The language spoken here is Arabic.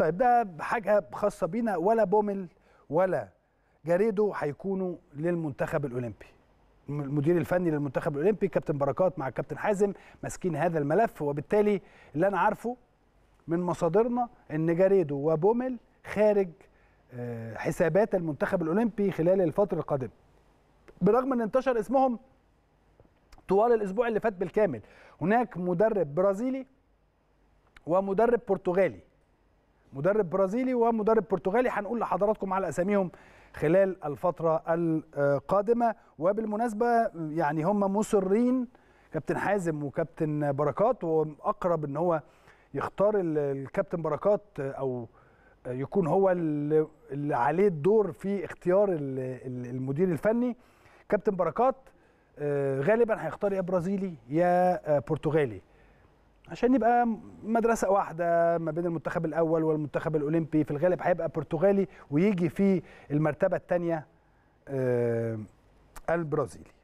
طيب ده حاجه خاصه بينا ولا بومل ولا جاريدو هيكونوا للمنتخب الاولمبي المدير الفني للمنتخب الاولمبي كابتن بركات مع الكابتن حازم ماسكين هذا الملف وبالتالي اللي انا عارفه من مصادرنا ان جاريدو وبومل خارج آه، حسابات المنتخب الاولمبي خلال الفتره القادمه برغم ان انتشر اسمهم طوال الاسبوع اللي فات بالكامل هناك مدرب برازيلي ومدرب برتغالي مدرب برازيلي ومدرب برتغالي هنقول لحضراتكم على اساميهم خلال الفتره القادمه وبالمناسبه يعني هم مصرين كابتن حازم وكابتن بركات واقرب ان هو يختار الكابتن بركات او يكون هو اللي عليه الدور في اختيار المدير الفني كابتن بركات آه، غالبا هيختار يا برازيلي يا آه، برتغالي عشان يبقى مدرسه واحده ما بين المنتخب الاول والمنتخب الاولمبي في الغالب هيبقى برتغالي ويجي في المرتبه الثانيه آه، البرازيلي